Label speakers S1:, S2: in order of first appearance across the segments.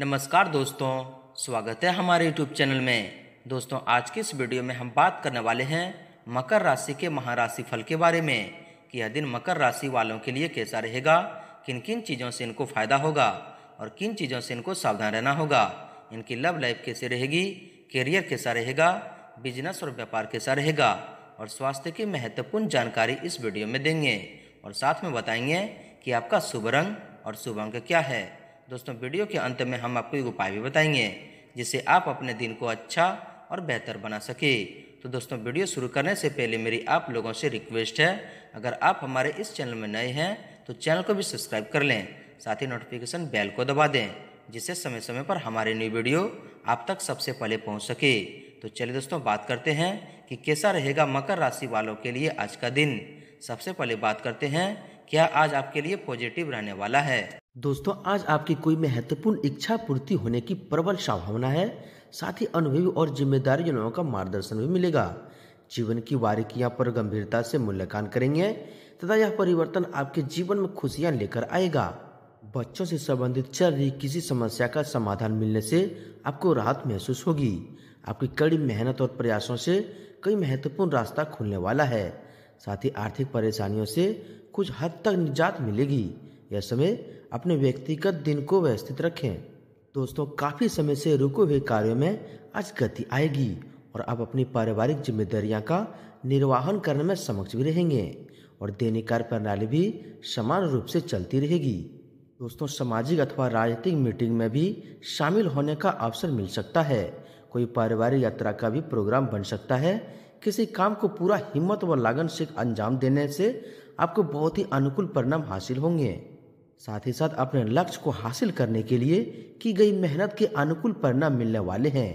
S1: नमस्कार दोस्तों स्वागत है हमारे यूट्यूब चैनल में दोस्तों आज के इस वीडियो में हम बात करने वाले हैं मकर राशि के महाराशि फल के बारे में कि यह दिन मकर राशि वालों के लिए कैसा रहेगा किन किन चीज़ों से इनको फ़ायदा होगा और किन चीज़ों से इनको सावधान रहना होगा इनकी लव लाइफ कैसे रहेगी करियर कैसा रहेगा बिजनेस और व्यापार कैसा रहेगा और स्वास्थ्य की महत्वपूर्ण जानकारी इस वीडियो में देंगे और साथ में बताएंगे कि आपका शुभ रंग और शुभ अंक क्या है दोस्तों वीडियो के अंत में हम आपको एक उपाय भी बताएंगे जिससे आप अपने दिन को अच्छा और बेहतर बना सके तो दोस्तों वीडियो शुरू करने से पहले मेरी आप लोगों से रिक्वेस्ट है अगर आप हमारे इस चैनल में नए हैं तो चैनल को भी सब्सक्राइब कर लें साथ ही नोटिफिकेशन बेल को दबा दें जिससे समय समय पर हमारे न्यू वीडियो आप तक सबसे पहले पहुँच सके तो चलिए दोस्तों बात करते हैं कि कैसा रहेगा मकर राशि वालों के लिए आज का दिन सबसे पहले बात करते हैं क्या आज आपके लिए पॉजिटिव रहने वाला है दोस्तों आज आपकी कोई महत्वपूर्ण इच्छा पूर्ति होने की प्रबल संभावना है साथ ही अनुभवी और जिम्मेदारी जनों का मार्गदर्शन भी मिलेगा जीवन की बारीकियां पर गंभीरता से मूल्यांकन करेंगे तथा यह परिवर्तन आपके जीवन में खुशियां लेकर आएगा बच्चों से संबंधित चल रही किसी समस्या का समाधान मिलने से आपको राहत महसूस होगी आपकी कड़ी मेहनत और प्रयासों से कई महत्वपूर्ण रास्ता खुलने वाला है साथ ही आर्थिक परेशानियों से कुछ हद तक निजात मिलेगी यह समय अपने व्यक्तिगत दिन को व्यवस्थित रखें दोस्तों काफ़ी समय से रुके हुए कार्यों में आज गति आएगी और आप अपनी पारिवारिक जिम्मेदारियां का निर्वाहन करने में समक्ष भी रहेंगे और दैनिक कार्य प्रणाली भी समान रूप से चलती रहेगी दोस्तों सामाजिक अथवा राजनीतिक मीटिंग में भी शामिल होने का अवसर मिल सकता है कोई पारिवारिक यात्रा का भी प्रोग्राम बन सकता है किसी काम को पूरा हिम्मत व लगन से अंजाम देने से आपको बहुत ही अनुकूल परिणाम हासिल होंगे साथ ही साथ अपने लक्ष्य को हासिल करने के लिए की गई मेहनत के अनुकूल परिणाम मिलने वाले हैं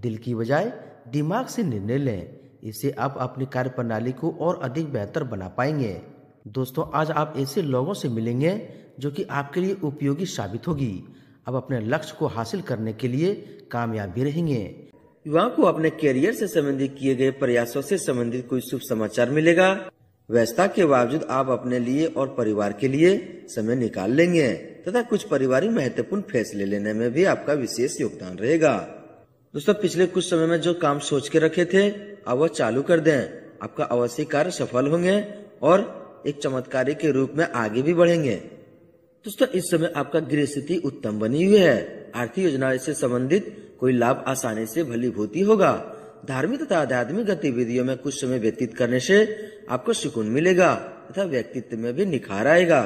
S1: दिल की बजाय दिमाग से निर्णय लें इससे आप अपनी कार्य प्रणाली को और अधिक बेहतर बना पाएंगे दोस्तों आज आप ऐसे लोगों से मिलेंगे जो कि आपके लिए उपयोगी साबित होगी अब अपने लक्ष्य को हासिल करने के लिए कामयाब भी रहेंगे युवाओं को अपने करियर से संबंधित किए गए प्रयासों से संबंधित कोई शुभ समाचार मिलेगा व्यस्तता के बावजूद आप अपने लिए और परिवार के लिए समय निकाल लेंगे तथा कुछ पारिवारिक महत्वपूर्ण फैसले लेने में भी आपका विशेष योगदान रहेगा दोस्तों पिछले कुछ समय में जो काम सोच के रखे थे अब वह चालू कर दें आपका अवश्य कार्य सफल होंगे और एक चमत्कारी के रूप में आगे भी बढ़ेंगे दोस्तों इस समय आपका गृह स्थिति उत्तम बनी हुई है आर्थिक योजना से संबंधित कोई लाभ आसानी से भलीभूति होगा धार्मिक तथा आध्यात्मिक गतिविधियों में कुछ समय व्यतीत करने से आपको सुकून मिलेगा तथा व्यक्तित्व में भी निखार आएगा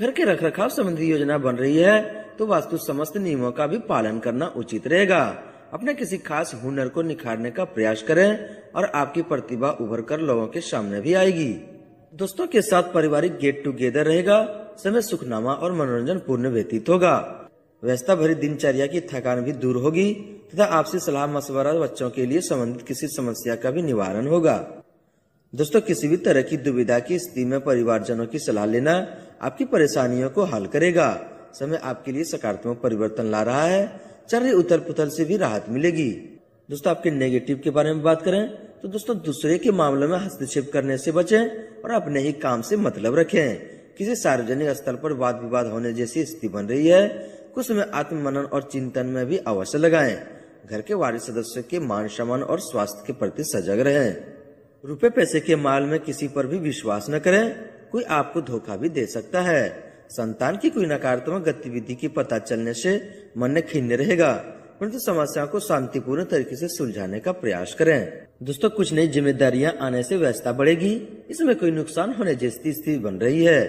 S1: घर के रख रखाव संबंधी योजना बन रही है तो वास्तु समस्त नियमों का भी पालन करना उचित रहेगा अपने किसी खास हुनर को निखारने का प्रयास करें और आपकी प्रतिभा उभर कर लोगों के सामने भी आएगी दोस्तों के साथ पारिवारिक गेट टुगेदर रहेगा समय सुखनामा और मनोरंजन पूर्ण व्यतीत होगा व्यस्त भरी दिनचर्या की थकान भी दूर होगी तथा आपसी सलाह मशवरा बच्चों के लिए संबंधित किसी समस्या का भी निवारण होगा दोस्तों किसी भी तरह की दुविधा की स्थिति में परिवारजनों की सलाह लेना आपकी परेशानियों को हल करेगा समय आपके लिए सकारात्मक परिवर्तन ला रहा है चल रही उथल पुथल से भी राहत मिलेगी दोस्तों आपके नेगेटिव के बारे में बात करें तो दोस्तों दूसरे के मामले में हस्तक्षेप करने से बचें और अपने ही काम से मतलब रखें किसी सार्वजनिक स्थल पर वाद विवाद होने जैसी स्थिति बन रही है कुछ समय आत्ममनन और चिंतन में भी अवश्य लगाएं घर के वारिस सदस्यों के मान सम्मान और स्वास्थ्य के प्रति सजग रहे रुपए पैसे के माल में किसी पर भी विश्वास न करें कोई आपको धोखा भी दे सकता है संतान की कोई नकारात्मक गतिविधि की पता चलने से मन में खिन्न रहेगा परंतु समस्या को शांतिपूर्ण तरीके से सुलझाने का प्रयास करें दोस्तों कुछ नई जिम्मेदारियां आने से व्यस्तता बढ़ेगी इसमें कोई नुकसान होने जैसी स्थिति बन रही है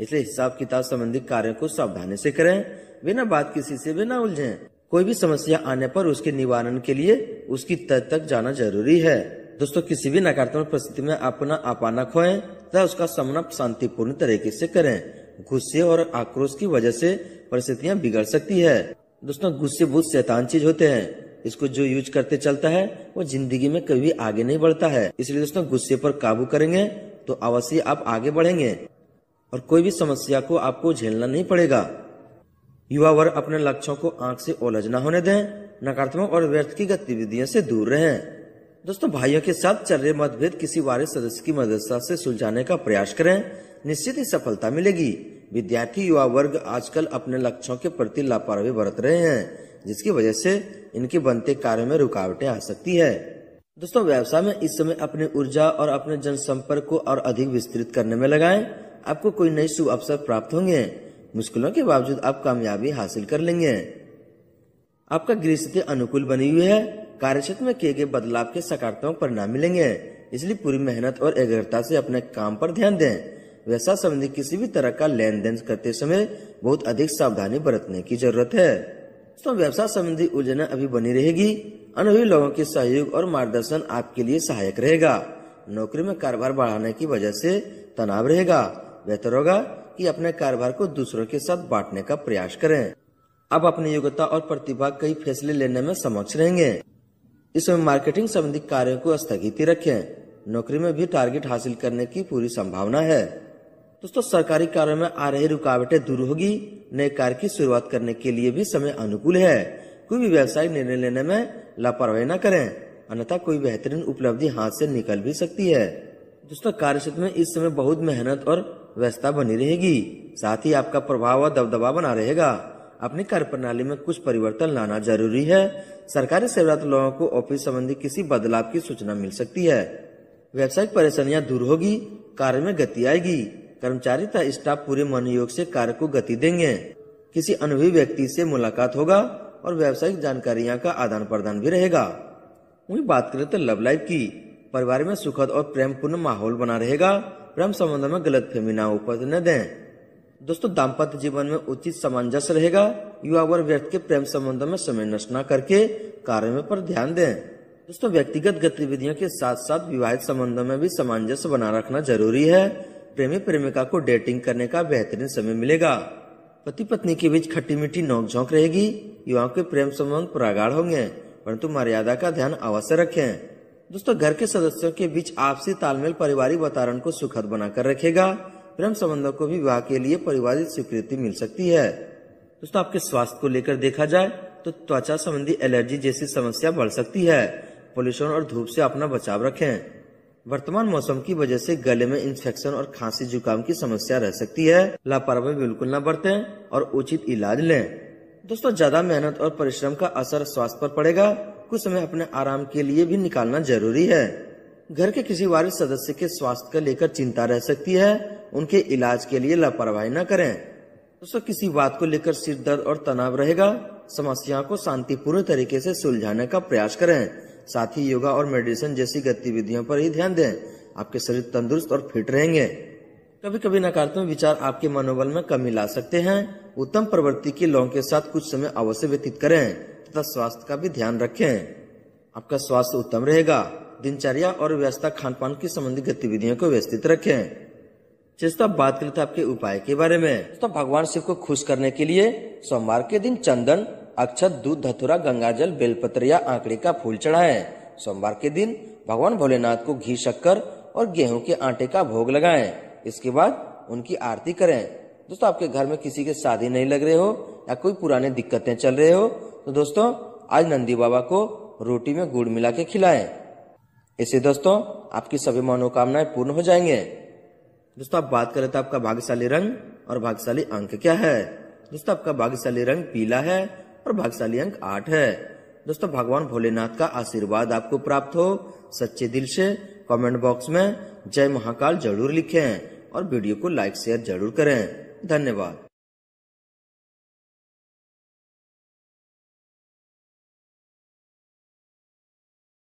S1: इसलिए हिसाब किताब संबंधी कार्यों को सावधानी से करें बिना बात किसी से भी न उलझे कोई भी समस्या आने पर उसके निवारण के लिए उसकी तय तक जाना जरूरी है दोस्तों किसी भी नकारात्मक परिस्थिति में अपना आपा न खोए तथा उसका सामना शांतिपूर्ण तरीके से करें गुस्से और आक्रोश की वजह से परिस्थितियां बिगड़ सकती है दोस्तों गुस्से बहुत शैतान चीज होते हैं इसको जो यूज करते चलता है वो जिंदगी में कभी आगे नहीं बढ़ता है इसलिए दोस्तों गुस्से पर काबू करेंगे तो अवश्य आप आगे बढ़ेंगे और कोई भी समस्या को आपको झेलना नहीं पड़ेगा युवा वर्ग अपने लक्ष्यों को आंख से ओलझ न होने दें नकारात्मक और व्यर्थ की गतिविधियों से दूर रहें दोस्तों भाइयों के साथ चल रहे मतभेद किसी वारे सदस्य की मदद से सुलझाने का प्रयास करें निश्चित ही सफलता मिलेगी विद्यार्थी युवा वर्ग आजकल अपने लक्ष्यों के प्रति लापरवाही बरत रहे हैं जिसकी वजह से इनके बनते कार्य में रुकावटें आ सकती है दोस्तों व्यवसाय में इस समय अपनी ऊर्जा और अपने जनसंपर्क को और अधिक विस्तृत करने में लगाएं आपको कोई नई शुभ अवसर प्राप्त होंगे मुश्किलों के बावजूद आप कामयाबी हासिल कर लेंगे आपका गृह स्थिति अनुकूल बनी हुई है कार्य क्षेत्र में किए गए बदलाव के सकारात्मक परिणाम मिलेंगे इसलिए पूरी मेहनत और एग्रता से अपने काम पर ध्यान दें व्यवसाय संबंधी किसी भी तरह का लेन देन करते समय बहुत अधिक सावधानी बरतने की जरूरत है तो व्यवसाय संबंधी उलझना अभी बनी रहेगी अनुभवी लोगों के सहयोग और मार्गदर्शन आपके लिए सहायक रहेगा नौकरी में कारोबार बढ़ाने की वजह से तनाव रहेगा बेहतर होगा कि अपने कारोबार को दूसरों के साथ बांटने का प्रयास करें अब अपनी योग्यता और प्रतिभा कई फैसले लेने में समक्ष रहेंगे इसमें मार्केटिंग संबंधी कार्यों को स्थगित रखें नौकरी में भी टारगेट हासिल करने की पूरी संभावना है दोस्तों सरकारी कार्यों में आ रही रुकावटें दूर होगी नए कार्य की शुरुआत करने के लिए भी समय अनुकूल है कोई भी व्यवसाय निर्णय लेने में लापरवाही न करें अन्यथा कोई बेहतरीन उपलब्धि हाथ से निकल भी सकती है दोस्तों कार्य क्षेत्र में इस समय बहुत मेहनत और व्यवस्था बनी रहेगी साथ ही आपका प्रभाव और दबदबा बना रहेगा अपनी कार्य प्रणाली में कुछ परिवर्तन लाना जरूरी है सरकारी सेवा लोगों को ऑफिस संबंधी किसी बदलाव की सूचना मिल सकती है व्यावसायिक परेशानियां दूर होगी कार्य में गति आएगी कर्मचारी तथा स्टाफ पूरे मनोयोग से कार्य को गति देंगे किसी अनुभवी व्यक्ति से मुलाकात होगा और व्यावसायिक जानकारियां का आदान प्रदान भी रहेगा वही बात करें तो लव लाइफ की परिवार में सुखद और प्रेमपूर्ण माहौल बना रहेगा प्रेम संबंध में गलत फहमी ना उपज न दे दोस्तों दाम्पत्य जीवन में उचित सामंजस्य रहेगा युवा वर्ग व्यक्ति के प्रेम संबंध में समय नष्ट न करके कार्य पर ध्यान दें दोस्तों व्यक्तिगत गतिविधियों के साथ साथ विवाहित संबंध में भी सामंजस्य बना रखना जरूरी है प्रेमी प्रेमिका को डेटिंग करने का बेहतरीन समय मिलेगा पति पत्नी के बीच खट्टी मीठी नोकझोंक रहेगी युवाओं के प्रेम संबंध प्रागाढ़ होंगे परंतु मर्यादा का ध्यान अवश्य रखें दोस्तों घर के सदस्यों के बीच आपसी तालमेल पारिवारिक वातावरण को सुखद बनाकर रखेगा प्रेम संबंधों को भी विवाह के लिए पारिवारिक स्वीकृति मिल सकती है दोस्तों आपके स्वास्थ्य को लेकर देखा जाए तो त्वचा संबंधी एलर्जी जैसी समस्या बढ़ सकती है पोल्यूशन और धूप से अपना बचाव रखें वर्तमान मौसम की वजह से गले में इन्फेक्शन और खांसी जुकाम की समस्या रह सकती है लापरवाही बिल्कुल न बरतें और उचित इलाज लें दोस्तों ज्यादा मेहनत और परिश्रम का असर स्वास्थ्य पर पड़ेगा कुछ समय अपने आराम के लिए भी निकालना जरूरी है घर के किसी वारिस सदस्य के स्वास्थ्य को लेकर चिंता रह सकती है उनके इलाज के लिए लापरवाही न करें दोस्तों किसी बात को लेकर सिर दर्द और तनाव रहेगा समस्या को शांतिपूर्ण तरीके से सुलझाने का प्रयास करें साथ ही योगा और मेडिटेशन जैसी गतिविधियों पर ही ध्यान दें आपके शरीर तंदुरुस्त और फिट रहेंगे कभी कभी नकारात्मक विचार आपके मनोबल में कमी ला सकते हैं उत्तम प्रवृत्ति के लोगों के साथ कुछ समय अवश्य व्यतीत करें तथा स्वास्थ्य का भी ध्यान रखें आपका स्वास्थ्य उत्तम रहेगा दिनचर्या और व्यवस्था खान पान की संबंधित गतिविधियों को व्यवस्थित रखें जिसका बात करते आपके उपाय के बारे में तो भगवान शिव को खुश करने के लिए सोमवार के दिन चंदन अक्षत दूध धतुरा जल बेलपत्र या आंकड़े का फूल चढ़ाए सोमवार के दिन भगवान भोलेनाथ को घी शक्कर और गेहूं के आटे का भोग लगाएं इसके बाद उनकी आरती करें दोस्तों आपके घर में किसी के शादी नहीं लग रहे हो या कोई पुराने दिक्कतें चल रहे हो तो दोस्तों आज नंदी बाबा को रोटी में गुड़ मिला के खिलाएं इससे दोस्तों आपकी सभी मनोकामनाएं पूर्ण हो जाएंगे दोस्तों आप बात करें तो आपका भाग्यशाली रंग और भाग्यशाली अंक क्या है दोस्तों आपका भाग्यशाली रंग पीला है और भाग्यशाली अंक आठ है दोस्तों भगवान भोलेनाथ का आशीर्वाद आपको प्राप्त हो सच्चे दिल से कमेंट बॉक्स में जय महाकाल जरूर लिखें और वीडियो को लाइक शेयर जरूर करें धन्यवाद